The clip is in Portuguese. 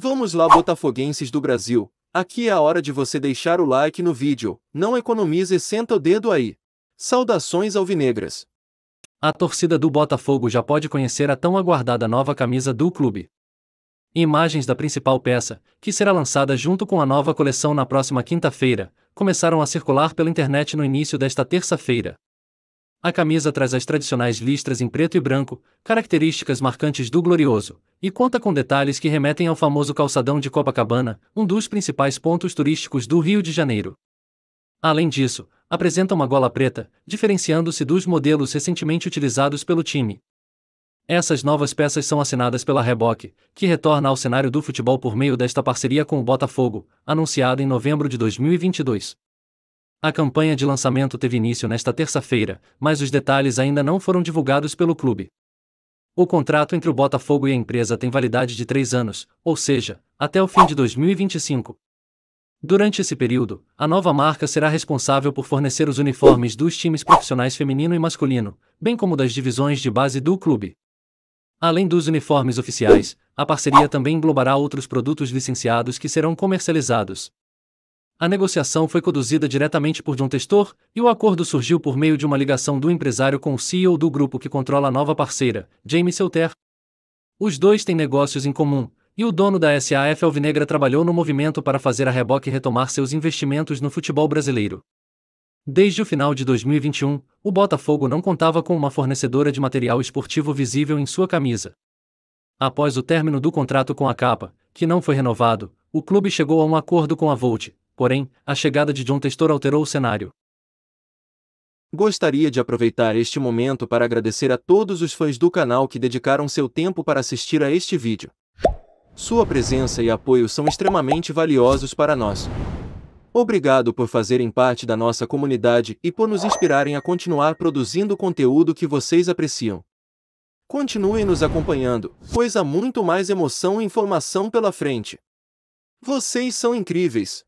Vamos lá, botafoguenses do Brasil. Aqui é a hora de você deixar o like no vídeo. Não economize e senta o dedo aí. Saudações alvinegras. A torcida do Botafogo já pode conhecer a tão aguardada nova camisa do clube. Imagens da principal peça, que será lançada junto com a nova coleção na próxima quinta-feira, começaram a circular pela internet no início desta terça-feira. A camisa traz as tradicionais listras em preto e branco, características marcantes do Glorioso, e conta com detalhes que remetem ao famoso calçadão de Copacabana, um dos principais pontos turísticos do Rio de Janeiro. Além disso, apresenta uma gola preta, diferenciando-se dos modelos recentemente utilizados pelo time. Essas novas peças são assinadas pela Reboque, que retorna ao cenário do futebol por meio desta parceria com o Botafogo, anunciada em novembro de 2022. A campanha de lançamento teve início nesta terça-feira, mas os detalhes ainda não foram divulgados pelo clube. O contrato entre o Botafogo e a empresa tem validade de três anos, ou seja, até o fim de 2025. Durante esse período, a nova marca será responsável por fornecer os uniformes dos times profissionais feminino e masculino, bem como das divisões de base do clube. Além dos uniformes oficiais, a parceria também englobará outros produtos licenciados que serão comercializados. A negociação foi conduzida diretamente por John Testor, e o acordo surgiu por meio de uma ligação do empresário com o CEO do grupo que controla a nova parceira, Jamie Selter. Os dois têm negócios em comum, e o dono da SAF Alvinegra trabalhou no movimento para fazer a Reboque retomar seus investimentos no futebol brasileiro. Desde o final de 2021, o Botafogo não contava com uma fornecedora de material esportivo visível em sua camisa. Após o término do contrato com a Capa, que não foi renovado, o clube chegou a um acordo com a Volt, porém, a chegada de John Testor alterou o cenário. Gostaria de aproveitar este momento para agradecer a todos os fãs do canal que dedicaram seu tempo para assistir a este vídeo. Sua presença e apoio são extremamente valiosos para nós. Obrigado por fazerem parte da nossa comunidade e por nos inspirarem a continuar produzindo conteúdo que vocês apreciam. Continuem nos acompanhando, pois há muito mais emoção e informação pela frente. Vocês são incríveis!